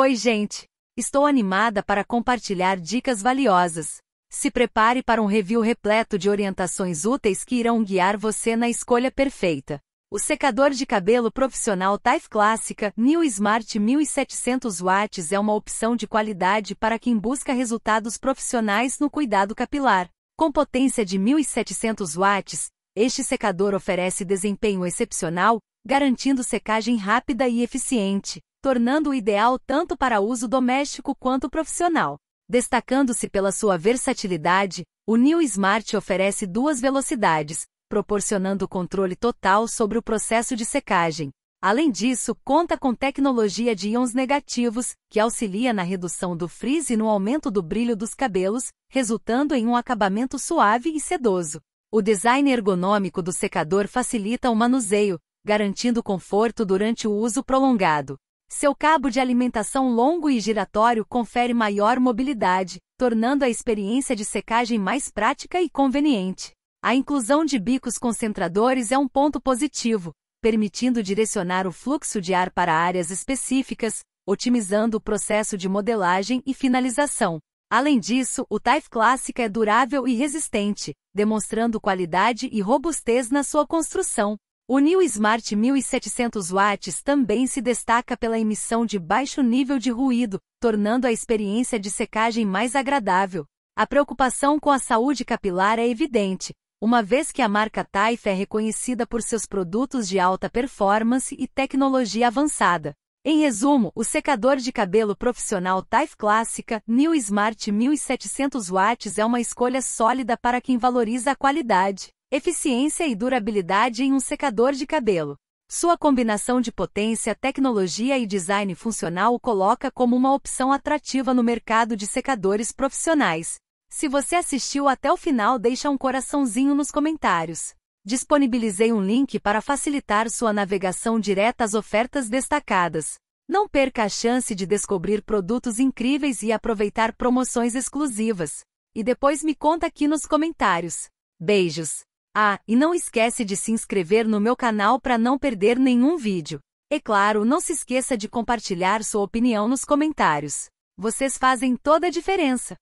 Oi, gente! Estou animada para compartilhar dicas valiosas. Se prepare para um review repleto de orientações úteis que irão guiar você na escolha perfeita. O secador de cabelo profissional Taif Clássica New Smart 1700 watts é uma opção de qualidade para quem busca resultados profissionais no cuidado capilar. Com potência de 1700 watts, este secador oferece desempenho excepcional, garantindo secagem rápida e eficiente tornando-o ideal tanto para uso doméstico quanto profissional. Destacando-se pela sua versatilidade, o New Smart oferece duas velocidades, proporcionando controle total sobre o processo de secagem. Além disso, conta com tecnologia de íons negativos, que auxilia na redução do frizz e no aumento do brilho dos cabelos, resultando em um acabamento suave e sedoso. O design ergonômico do secador facilita o manuseio, garantindo conforto durante o uso prolongado. Seu cabo de alimentação longo e giratório confere maior mobilidade, tornando a experiência de secagem mais prática e conveniente. A inclusão de bicos concentradores é um ponto positivo, permitindo direcionar o fluxo de ar para áreas específicas, otimizando o processo de modelagem e finalização. Além disso, o Type Clássica é durável e resistente, demonstrando qualidade e robustez na sua construção. O New Smart 1700 watts também se destaca pela emissão de baixo nível de ruído, tornando a experiência de secagem mais agradável. A preocupação com a saúde capilar é evidente, uma vez que a marca Taif é reconhecida por seus produtos de alta performance e tecnologia avançada. Em resumo, o secador de cabelo profissional Taif Clássica New Smart 1700 watts é uma escolha sólida para quem valoriza a qualidade eficiência e durabilidade em um secador de cabelo. Sua combinação de potência, tecnologia e design funcional o coloca como uma opção atrativa no mercado de secadores profissionais. Se você assistiu até o final, deixa um coraçãozinho nos comentários. Disponibilizei um link para facilitar sua navegação direta às ofertas destacadas. Não perca a chance de descobrir produtos incríveis e aproveitar promoções exclusivas. E depois me conta aqui nos comentários. Beijos! Ah, e não esquece de se inscrever no meu canal para não perder nenhum vídeo. E é claro, não se esqueça de compartilhar sua opinião nos comentários. Vocês fazem toda a diferença.